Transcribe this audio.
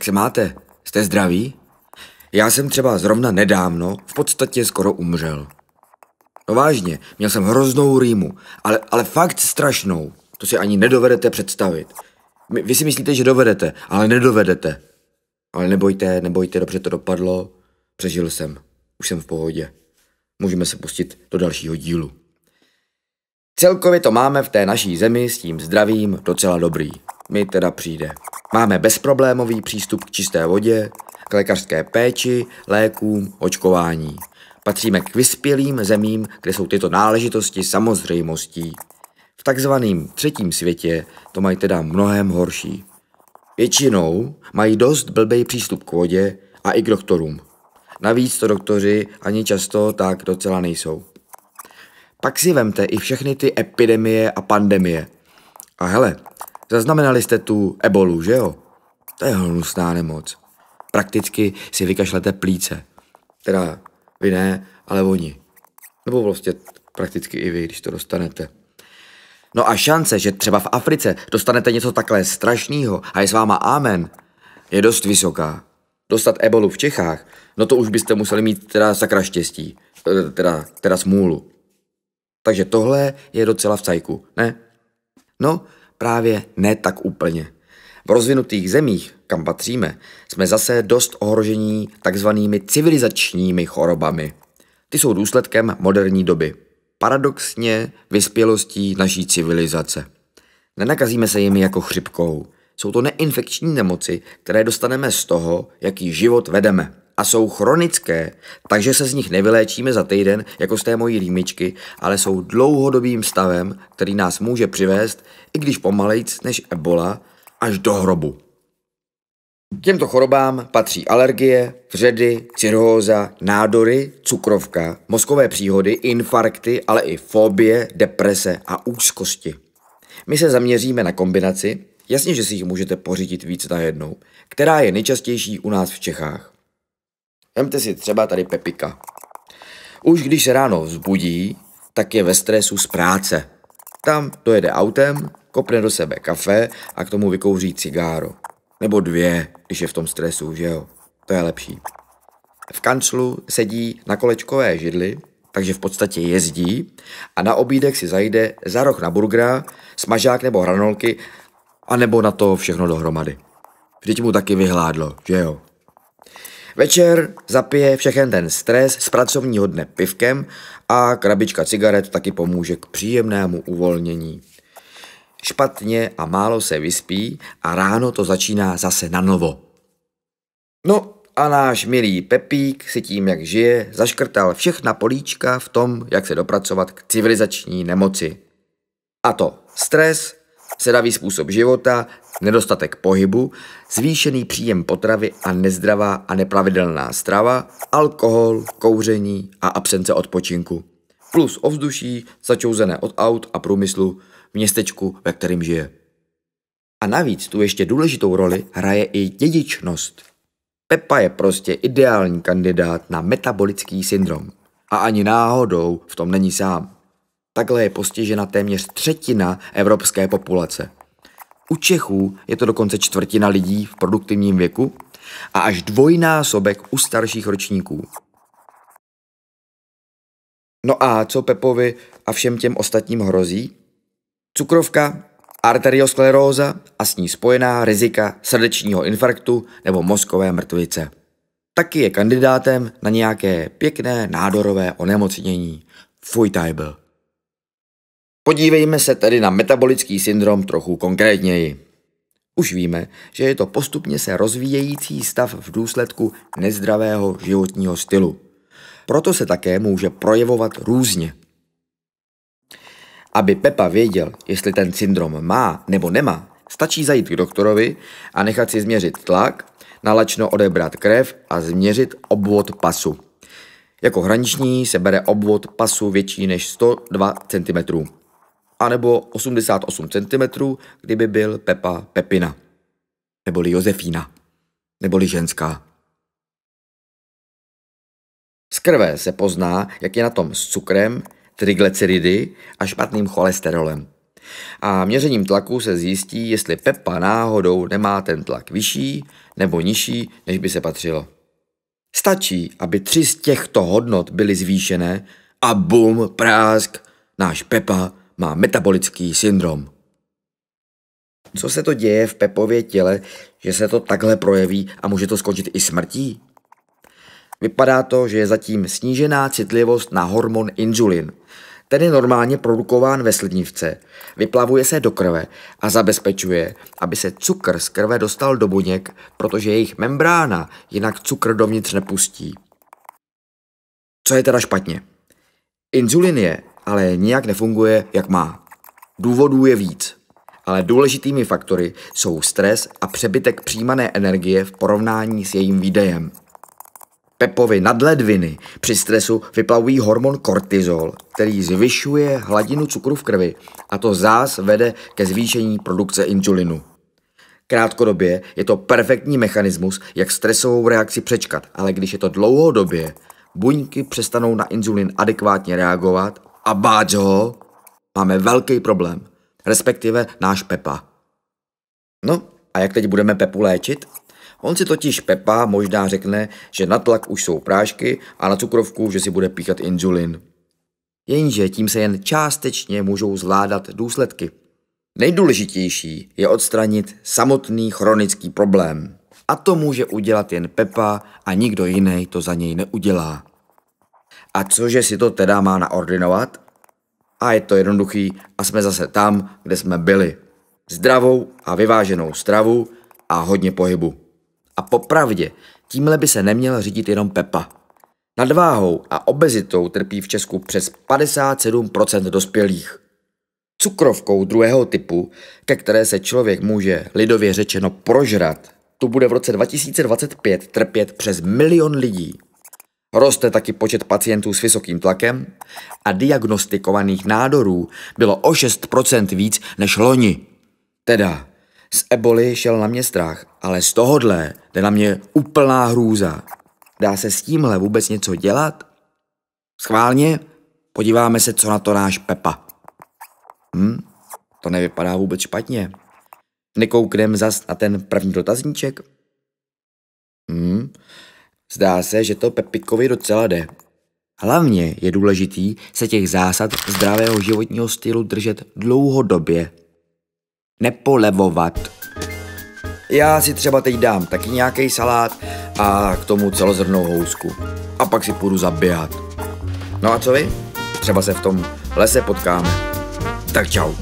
Jak se máte? Jste zdraví? Já jsem třeba zrovna nedávno v podstatě skoro umřel. No vážně, měl jsem hroznou rýmu, ale, ale fakt strašnou. To si ani nedovedete představit. My, vy si myslíte, že dovedete, ale nedovedete. Ale nebojte, nebojte, dobře to dopadlo. Přežil jsem. Už jsem v pohodě. Můžeme se pustit do dalšího dílu. Celkově to máme v té naší zemi s tím zdravím docela dobrý mi teda přijde. Máme bezproblémový přístup k čisté vodě, k lékařské péči, lékům, očkování. Patříme k vyspělým zemím, kde jsou tyto náležitosti samozřejmostí. V takzvaném třetím světě to mají teda mnohem horší. Většinou mají dost blbej přístup k vodě a i k doktorům. Navíc to doktoři ani často tak docela nejsou. Pak si vemte i všechny ty epidemie a pandemie. A hele, Zaznamenali jste tu ebolu, že jo? To je hnusná nemoc. Prakticky si vykašlete plíce. Teda vy ne, ale oni. Nebo vlastně prakticky i vy, když to dostanete. No a šance, že třeba v Africe dostanete něco takhle strašného a je s váma amen, je dost vysoká. Dostat ebolu v Čechách, no to už byste museli mít teda sakra štěstí, eh, teda, teda smůlu. Takže tohle je docela v cajku, ne? No, Právě ne tak úplně. V rozvinutých zemích, kam patříme, jsme zase dost ohrožení takzvanými civilizačními chorobami. Ty jsou důsledkem moderní doby. Paradoxně vyspělostí naší civilizace. Nenakazíme se jimi jako chřipkou. Jsou to neinfekční nemoci, které dostaneme z toho, jaký život vedeme a jsou chronické, takže se z nich nevyléčíme za týden, jako z té mojí límičky, ale jsou dlouhodobým stavem, který nás může přivést, i když pomalejc než ebola, až do hrobu. K těmto chorobám patří alergie, vředy, cirhóza, nádory, cukrovka, mozkové příhody, infarkty, ale i fobie, deprese a úzkosti. My se zaměříme na kombinaci, jasně, že si jich můžete pořídit víc jednou, která je nejčastější u nás v Čechách. Vemte si třeba tady Pepika. Už když se ráno vzbudí, tak je ve stresu z práce. Tam dojede autem, kopne do sebe kafe a k tomu vykouří cigáro. Nebo dvě, když je v tom stresu, že jo? To je lepší. V kanclu sedí na kolečkové židli, takže v podstatě jezdí a na obídek si zajde za roh na burgera, smažák nebo hranolky, a nebo na to všechno dohromady. Vždyť mu taky vyhládlo, že jo? Večer zapije všechen ten stres z pracovního dne pivkem a krabička cigaret taky pomůže k příjemnému uvolnění. Špatně a málo se vyspí a ráno to začíná zase na novo. No a náš milý Pepík si tím, jak žije, zaškrtal všechna políčka v tom, jak se dopracovat k civilizační nemoci. A to stres, sedavý způsob života, nedostatek pohybu, zvýšený příjem potravy a nezdravá a nepravidelná strava, alkohol, kouření a absence odpočinku. Plus ovzduší, začouzené od aut a průmyslu v městečku, ve kterém žije. A navíc tu ještě důležitou roli hraje i dědičnost. Pepa je prostě ideální kandidát na metabolický syndrom. A ani náhodou v tom není sám. Takhle je postižena téměř třetina evropské populace – u Čechů je to dokonce čtvrtina lidí v produktivním věku a až dvojnásobek u starších ročníků. No a co Pepovi a všem těm ostatním hrozí? Cukrovka, arterioskleróza a s ní spojená rizika srdečního infarktu nebo mozkové mrtvice. Taky je kandidátem na nějaké pěkné nádorové onemocnění. Fuj, tajbl. Podívejme se tedy na metabolický syndrom trochu konkrétněji. Už víme, že je to postupně se rozvíjející stav v důsledku nezdravého životního stylu. Proto se také může projevovat různě. Aby Pepa věděl, jestli ten syndrom má nebo nemá, stačí zajít k doktorovi a nechat si změřit tlak, nalačno odebrat krev a změřit obvod pasu. Jako hraniční se bere obvod pasu větší než 102 cm anebo 88 cm, kdyby byl Pepa Pepina, neboli Josefína, neboli ženská. Z krve se pozná, jak je na tom s cukrem, triglyceridy a špatným cholesterolem. A měřením tlaku se zjistí, jestli Pepa náhodou nemá ten tlak vyšší nebo nižší, než by se patřilo. Stačí, aby tři z těchto hodnot byly zvýšené a bum, prásk, náš Pepa má metabolický syndrom. Co se to děje v Pepově těle, že se to takhle projeví a může to skončit i smrtí? Vypadá to, že je zatím snížená citlivost na hormon inzulin. Ten je normálně produkován ve slednivce, vyplavuje se do krve a zabezpečuje, aby se cukr z krve dostal do buněk, protože jejich membrána jinak cukr dovnitř nepustí. Co je teda špatně? Inzulin je ale nijak nefunguje, jak má. Důvodů je víc, ale důležitými faktory jsou stres a přebytek přijímané energie v porovnání s jejím výdejem. Pepovi nadledviny při stresu vyplavují hormon kortizol, který zvyšuje hladinu cukru v krvi a to zás vede ke zvýšení produkce inzulinu. Krátkodobě je to perfektní mechanismus, jak stresovou reakci přečkat, ale když je to dlouhodobě, buňky přestanou na inzulin adekvátně reagovat a ho, máme velký problém, respektive náš Pepa. No a jak teď budeme Pepu léčit? On si totiž Pepa možná řekne, že na tlak už jsou prášky a na cukrovku, že si bude píchat inzulin. Jenže tím se jen částečně můžou zvládat důsledky. Nejdůležitější je odstranit samotný chronický problém. A to může udělat jen Pepa a nikdo jiný to za něj neudělá. A cože si to teda má naordinovat? A je to jednoduchý a jsme zase tam, kde jsme byli. Zdravou a vyváženou stravu a hodně pohybu. A popravdě, tímhle by se neměl řídit jenom Pepa. Nadváhou a obezitou trpí v Česku přes 57% dospělých. Cukrovkou druhého typu, ke které se člověk může lidově řečeno prožrat, tu bude v roce 2025 trpět přes milion lidí. Roste taky počet pacientů s vysokým tlakem a diagnostikovaných nádorů bylo o 6% víc než loni. Teda, z eboli šel na mě strach, ale z tohodle jde na mě úplná hrůza. Dá se s tímhle vůbec něco dělat? Schválně podíváme se, co na to náš Pepa. Hm, to nevypadá vůbec špatně. Nekouknem zas na ten první dotazníček? Hm, Zdá se, že to Pepikovi docela jde. Hlavně je důležitý se těch zásad zdravého životního stylu držet dlouhodobě. Nepolevovat. Já si třeba teď dám taky nějaký salát a k tomu celozrnou housku. A pak si půjdu zaběhat. No a co vy? Třeba se v tom lese potkáme. Tak čau.